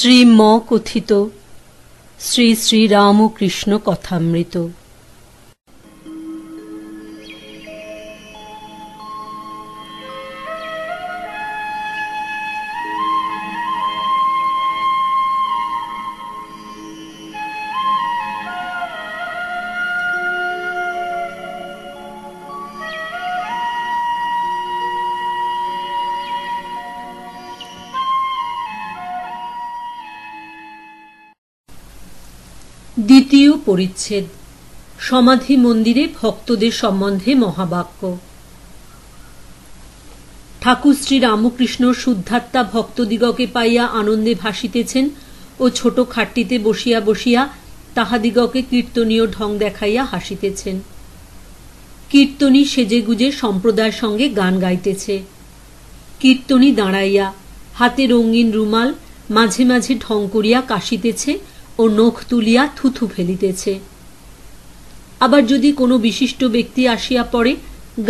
শ্রী ম কথিত শ্রী শ্রী রামকৃষ্ণ কথামৃত দ্বিতীয় পরিচ্ছেদ সমাধি মন্দিরে ভক্তদের সম্বন্ধে মহাবাক্য ঠাকুর শ্রী রামকৃষ্ণ শুদ্ধাত্মা ভক্তদিগকে পাইয়া আনন্দে ভাসিতেছেন ও ছোট খাটটিতে বসিয়া বসিয়া তাহাদিগকে কীর্তনীয় ঢং দেখাইয়া হাসিতেছেন কীর্তনী সেজেগুজে সম্প্রদায়ের সঙ্গে গান গাইতেছে কীর্তনী দাঁড়াইয়া হাতে রঙিন রুমাল মাঝে মাঝে ঢং করিয়া কাশিতেছে ও নখ তুলিয়া থুথু ফেলিতেছে আবার যদি কোনো বিশিষ্ট ব্যক্তি আসিয়া পড়ে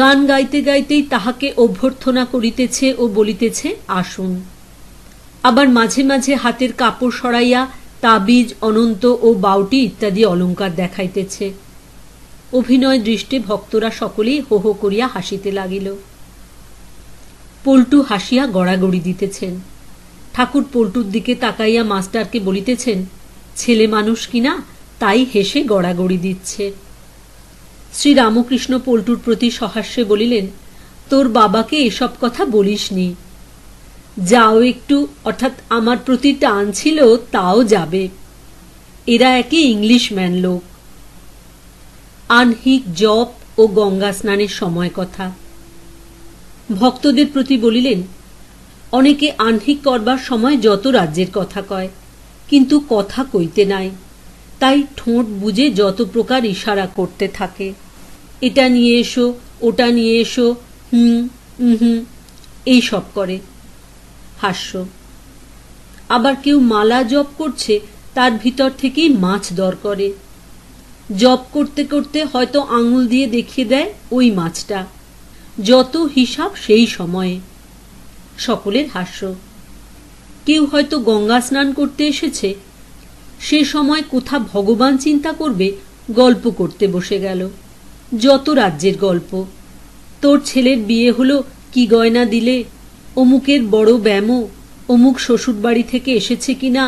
গান গাইতে গাইতেই তাহাকে অভ্যর্থনা করিতেছে ও বলিতেছে আসুন আবার মাঝে মাঝে হাতের কাপড় সরাইয়া তাবিজ অনন্ত ও বাউটি ইত্যাদি অলঙ্কার দেখাইতেছে অভিনয় দৃষ্টে ভক্তরা সকলেই হো হো করিয়া হাসিতে লাগিল পল্টু হাসিয়া গড়াগড়ি দিতেছেন ঠাকুর পল্টুর দিকে তাকাইয়া মাস্টারকে বলিতেছেন ছেলে মানুষ কিনা তাই হেসে গড়াগড়ি দিচ্ছে শ্রীরামকৃষ্ণ পল্টুর প্রতি সহাস্যে বলিলেন তোর বাবাকে এসব কথা বলিস নি যাও একটু অর্থাৎ আমার প্রতি টান ছিল তাও যাবে এরা একে ইংলিশম্যান লোক আনহিক জপ ও গঙ্গা স্নানের সময় কথা ভক্তদের প্রতি বলিলেন অনেকে আনহিক করবার সময় যত রাজ্যের কথা কয় কিন্তু কথা কইতে নাই তাই ঠোঁট বুঝে যত প্রকার ইশারা করতে থাকে এটা নিয়ে এসো ওটা নিয়ে এসো হুম হুম এই সব করে হাস্য আবার কেউ মালা জপ করছে তার ভিতর থেকেই মাছ দর করে জপ করতে করতে হয়তো আঙুল দিয়ে দেখিয়ে দেয় ওই মাছটা যত হিসাব সেই সময়ে সকলের হাস্য কেউ হয়তো গঙ্গা স্নান করতে এসেছে সে সময় কোথা ভগবান চিন্তা করবে গল্প করতে বসে গেল যত রাজ্যের গল্প তোর ছেলের বিয়ে হলো কি গয়না দিলে অমুকের বড় ব্যামো অমুক শ্বশুর বাড়ি থেকে এসেছে কিনা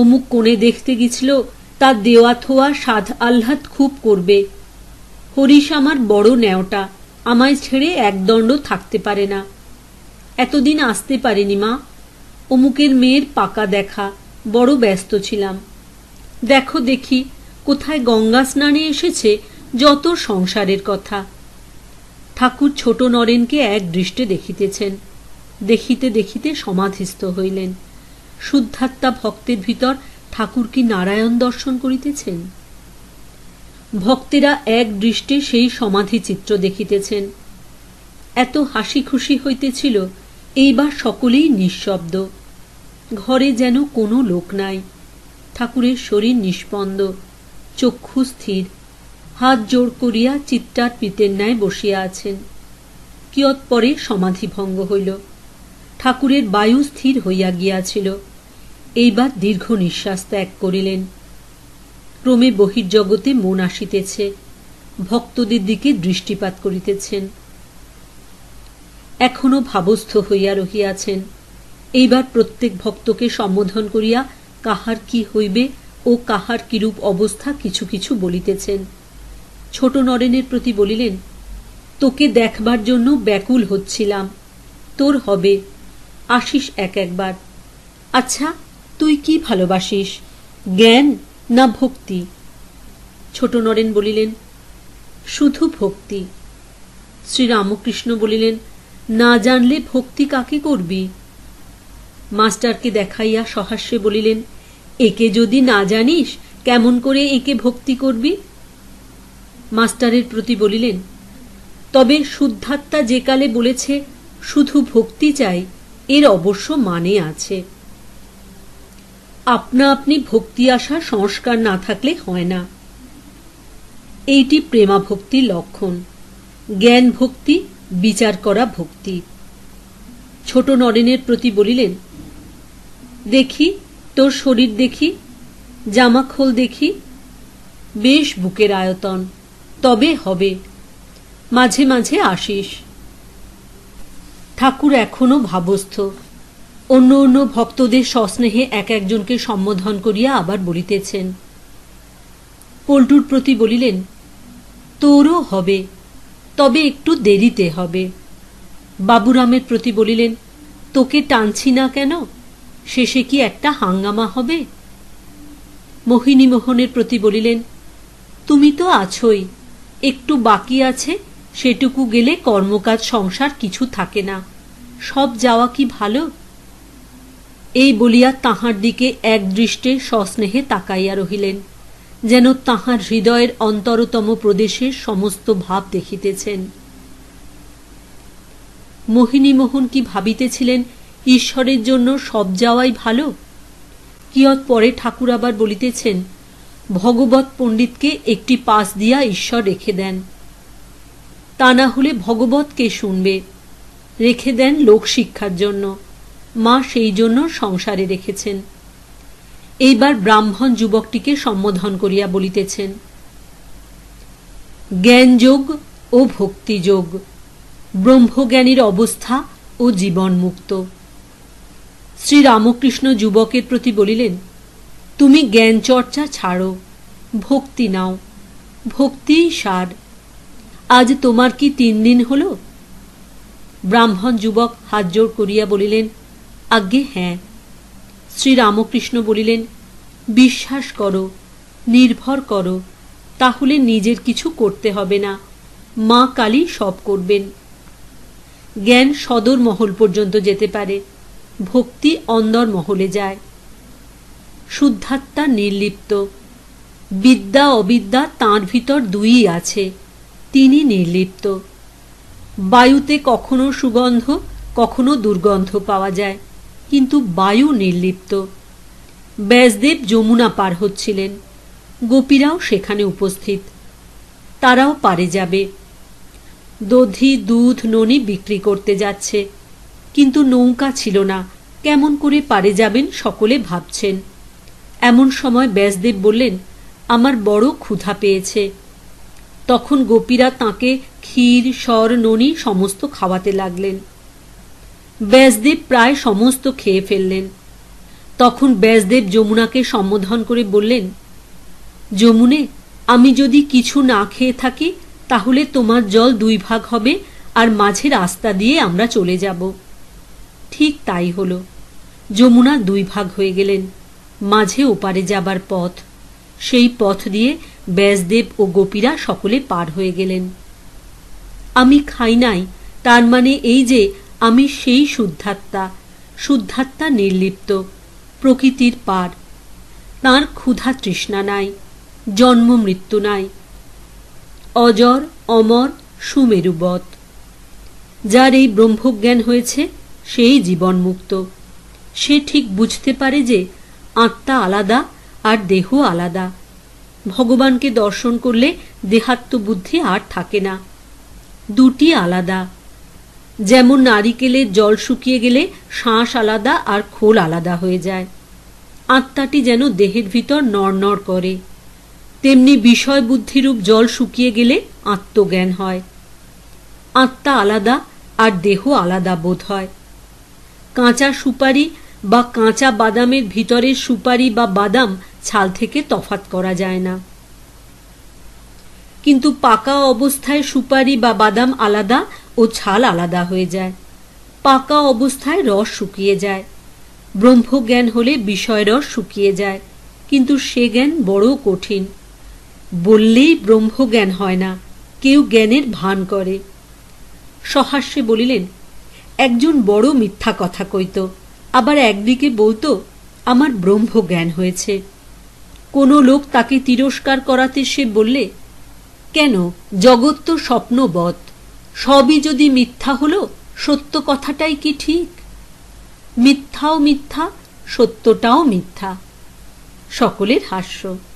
অমুক কোণে দেখতে গেছিল তার দেওয়া থোয়া সাধ আহ্লাদ খুব করবে হরিশ আমার বড় ন্যাওটা আমায় ছেড়ে একদণ্ড থাকতে পারে না এতদিন আসতে পারেনি মা অমুকের মেয়ের পাকা দেখা বড় ব্যস্ত ছিলাম দেখো দেখি কোথায় গঙ্গা স্নানে এসেছে যত সংসারের কথা ঠাকুর ছোট নরেনকে এক দৃষ্টে দেখিতেছেন দেখিতে দেখিতে সমাধিস্থ হইলেন শুদ্ধাত্মা ভক্তের ভিতর ঠাকুর কি নারায়ণ দর্শন করিতেছেন ভক্তেরা এক দৃষ্টে সেই সমাধি চিত্র দেখিতেছেন এত হাসি খুশি হইতেছিল এইবার সকলেই নিঃশব্দ ঘরে যেন কোনো লোক নাই ঠাকুরের শরীর নিষ্পন্দ চক্ষু স্থির হাত জোর করিয়া চিত্তার পিতের ন্যায় বসিয়া আছেন কিয়ৎপরে ভঙ্গ হইল ঠাকুরের বায়ু স্থির হইয়া গিয়াছিল এইবার দীর্ঘ নিঃশ্বাস ত্যাগ করিলেন ক্রমে বহির্জগতে মন আসিতেছে ভক্তদের দিকে দৃষ্টিপাত করিতেছেন এখনও ভাবস্থ হইয়া রহিয়াছেন এইবার প্রত্যেক ভক্তকে সম্বোধন করিয়া কাহার কি হইবে ও কাহার কিরূপ অবস্থা কিছু কিছু বলিতেছেন ছোট নরেনের প্রতি বলিলেন তোকে দেখবার জন্য ব্যাকুল হচ্ছিলাম তোর হবে আসিস এক একবার আচ্ছা তুই কি ভালোবাসিস জ্ঞান না ভক্তি ছোট নরেন বলিলেন শুধু ভক্তি শ্রীরামকৃষ্ণ বলিলেন না জানলে ভক্তি কাকে করবি মাস্টারকে দেখাইয়া সহাস্যে বলিলেন একে যদি না জানিস কেমন করে একে ভক্তি করবি মাস্টারের প্রতি বলিলেন তবে শুদ্ধাত্মা যে কালে বলেছে শুধু ভক্তি চাই এর অবশ্য মানে আছে আপনা আপনি ভক্তি আসা সংস্কার না থাকলে হয় না এইটি প্রেমা ভক্তির লক্ষণ জ্ঞান ভক্তি বিচার করা ভক্তি ছোট নরেনের প্রতি বলিলেন দেখি তোর শরীর দেখি জামা খোল দেখি বেশ বুকের আয়তন তবে হবে মাঝে মাঝে আসিস ঠাকুর এখনো ভাবস্থ অন্য অন্য ভক্তদের সস্নেহে এক একজনকে সম্বোধন করিয়া আবার বলিতেছেন পল্টুর প্রতি বলিলেন তোরও হবে তবে একটু দেরিতে হবে বাবুরামের প্রতি বলিলেন তোকে টানছি না কেন শেষে কি একটা হাঙ্গামা হবে মোহিনীমোহনের প্রতি বলিলেন তুমি তো আছোই একটু বাকি আছে সেটুকু গেলে কর্মকাজ সংসার কিছু থাকে না সব যাওয়া কি ভালো এই বলিয়া তাহার দিকে একদৃষ্টে সস্নেহে তাকাইয়া রহিলেন যেন তাহার হৃদয়ের অন্তরতম প্রদেশের সমস্ত ভাব দেখিতেছেন মোহিনীমোহন কি ভাবিতেছিলেন ঈশ্বরের জন্য সব যাওয়াই ভালো কিয়ৎ পরে ঠাকুর আবার বলিতেছেন ভগবত পণ্ডিতকে একটি পাশ দিয়া ঈশ্বর রেখে দেন তা না হলে ভগবতকে শুনবে রেখে দেন লোক শিক্ষার জন্য মা সেই জন্য সংসারে রেখেছেন এইবার ব্রাহ্মণ যুবকটিকে সম্বোধন করিয়া বলিতেছেন জ্ঞানযোগ ও ভক্তিযোগ ব্রহ্মজ্ঞানীর অবস্থা ও জীবনমুক্ত শ্রীরামকৃষ্ণ যুবকের প্রতি বলিলেন তুমি জ্ঞান চর্চা ছাড়ো ভক্তি নাও ভক্তি সার আজ তোমার কি তিন দিন হল ব্রাহ্মণ যুবক হাত জোর করিয়া বলিলেন আজ্ঞে হ্যাঁ শ্রীরামকৃষ্ণ বলিলেন বিশ্বাস করো নির্ভর করো তাহলে নিজের কিছু করতে হবে না মা কালী সব করবেন জ্ঞান সদর মহল পর্যন্ত যেতে পারে ভক্তি অন্দরমহলে যায় শুদ্ধাত্মা নির্লিপ্ত বিদ্যা অবিদ্যা তাঁর ভিতর দুই আছে তিনি নির্লিপ্ত বায়ুতে কখনো সুগন্ধ কখনো দুর্গন্ধ পাওয়া যায় কিন্তু বায়ু নির্লিপ্ত ব্যাসদেব যমুনা পার হচ্ছিলেন গোপীরাও সেখানে উপস্থিত তারাও পারে যাবে দধি দুধ ননি বিক্রি করতে যাচ্ছে কিন্তু নৌকা ছিল না কেমন করে পারে যাবেন সকলে ভাবছেন এমন সময় ব্যাসদেব বললেন আমার বড় ক্ষুধা পেয়েছে তখন গোপীরা তাকে ক্ষীর স্বর ননি সমস্ত খাওয়াতে লাগলেন ব্যাসদেব প্রায় সমস্ত খেয়ে ফেললেন তখন ব্যাসদেব যমুনাকে সম্বোধন করে বললেন যমুনে আমি যদি কিছু না খেয়ে থাকি তাহলে তোমার জল দুই ভাগ হবে আর মাঝে রাস্তা দিয়ে আমরা চলে যাব ঠিক তাই হল যমুনা দুই ভাগ হয়ে গেলেন মাঝে ওপারে যাবার পথ সেই পথ দিয়ে ব্যাসদেব ও গোপীরা সকলে পার হয়ে গেলেন আমি খাই নাই তার মানে এই যে আমি সেই শুদ্ধাত্মা শুদ্ধাত্মা নির্লিপ্ত প্রকৃতির পার তার ক্ষুধা তৃষ্ণা নাই জন্ম মৃত্যু নাই অজর অমর সুমেরুবত যার এই ব্রহ্মজ্ঞান হয়েছে সেই জীবনমুক্ত সে ঠিক বুঝতে পারে যে আত্মা আলাদা আর দেহ আলাদা ভগবানকে দর্শন করলে দেহাত্মবুদ্ধি আর থাকে না দুটি আলাদা যেমন নারিকেলের জল শুকিয়ে গেলে শ্বাস আলাদা আর খোল আলাদা হয়ে যায় আত্মাটি যেন দেহের ভিতর নড় করে তেমনি বিষয় বুদ্ধিরূপ জল শুকিয়ে গেলে আত্মজ্ঞান হয় আত্মা আলাদা আর দেহ আলাদা বোধ হয় কাঁচা সুপারি বা কাঁচা বাদামের ভিতরের সুপারি বা বাদাম ছাল থেকে তফাত করা যায় না কিন্তু পাকা অবস্থায় সুপারি বা বাদাম আলাদা ও ছাল আলাদা হয়ে যায় পাকা অবস্থায় রস শুকিয়ে যায় ব্রহ্মজ্ঞান হলে বিষয় রস শুকিয়ে যায় কিন্তু সে জ্ঞান বড় কঠিন বললেই ব্রহ্মজ্ঞান হয় না কেউ জ্ঞানের ভান করে সহাস্যে বলিলেন একজন বড় মিথ্যা কথা কইত আবার একদিকে বলতো আমার ব্রহ্ম জ্ঞান হয়েছে কোনো লোক তাকে তিরস্কার করাতে সে বললে কেন জগৎ তো স্বপ্নবধ সবই যদি মিথ্যা হলো সত্য কথাটাই কি ঠিক মিথ্যাও মিথ্যা সত্যটাও মিথ্যা সকলের হাস্য